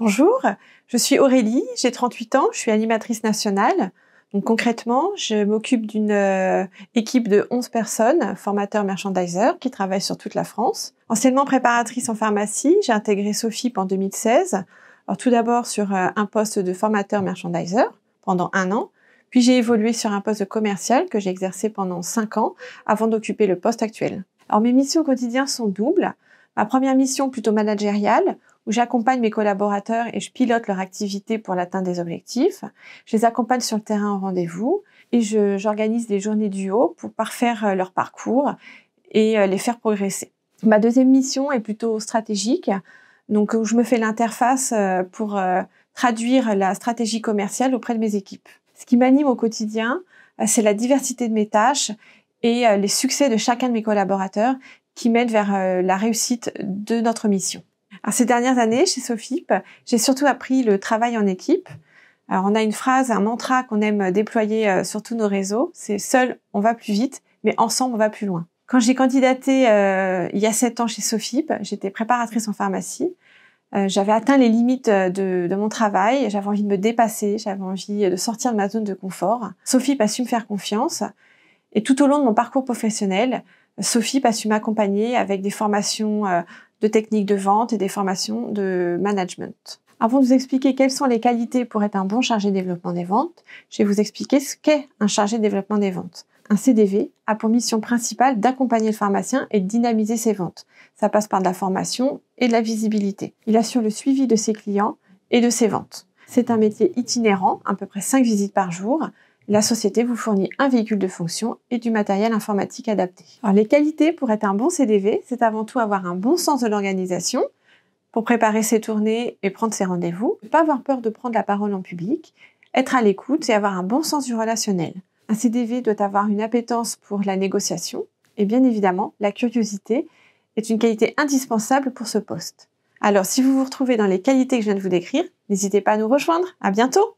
Bonjour, je suis Aurélie, j'ai 38 ans, je suis animatrice nationale. Donc concrètement, je m'occupe d'une euh, équipe de 11 personnes, formateurs merchandisers, qui travaillent sur toute la France. Anciennement préparatrice en pharmacie, j'ai intégré Sophie en 2016. Alors tout d'abord sur euh, un poste de formateur merchandiser pendant un an, puis j'ai évolué sur un poste commercial que j'ai exercé pendant 5 ans avant d'occuper le poste actuel. Alors mes missions au quotidien sont doubles. Ma première mission plutôt managériale, où j'accompagne mes collaborateurs et je pilote leur activité pour l'atteinte des objectifs. Je les accompagne sur le terrain au rendez-vous et j'organise des journées duo pour parfaire euh, leur parcours et euh, les faire progresser. Ma deuxième mission est plutôt stratégique, donc où je me fais l'interface euh, pour traduire la stratégie commerciale auprès de mes équipes. Ce qui m'anime au quotidien, c'est la diversité de mes tâches et les succès de chacun de mes collaborateurs qui mènent vers la réussite de notre mission. Alors, ces dernières années, chez Sophie j'ai surtout appris le travail en équipe. Alors, on a une phrase, un mantra qu'on aime déployer euh, sur tous nos réseaux, c'est seul, on va plus vite, mais ensemble, on va plus loin. Quand j'ai candidaté euh, il y a sept ans chez Sophie j'étais préparatrice en pharmacie. Euh, j'avais atteint les limites de, de mon travail, j'avais envie de me dépasser, j'avais envie de sortir de ma zone de confort. Sophie a su me faire confiance et tout au long de mon parcours professionnel, Sophie a su m'accompagner avec des formations euh, de techniques de vente et des formations de management. Avant de vous expliquer quelles sont les qualités pour être un bon chargé de développement des ventes, je vais vous expliquer ce qu'est un chargé de développement des ventes. Un CDV a pour mission principale d'accompagner le pharmacien et de dynamiser ses ventes. Ça passe par de la formation et de la visibilité. Il assure le suivi de ses clients et de ses ventes. C'est un métier itinérant, à peu près 5 visites par jour, la société vous fournit un véhicule de fonction et du matériel informatique adapté. Alors, les qualités pour être un bon CDV, c'est avant tout avoir un bon sens de l'organisation pour préparer ses tournées et prendre ses rendez-vous, ne pas avoir peur de prendre la parole en public, être à l'écoute et avoir un bon sens du relationnel. Un CDV doit avoir une appétence pour la négociation et bien évidemment, la curiosité est une qualité indispensable pour ce poste. Alors, si vous vous retrouvez dans les qualités que je viens de vous décrire, n'hésitez pas à nous rejoindre. À bientôt!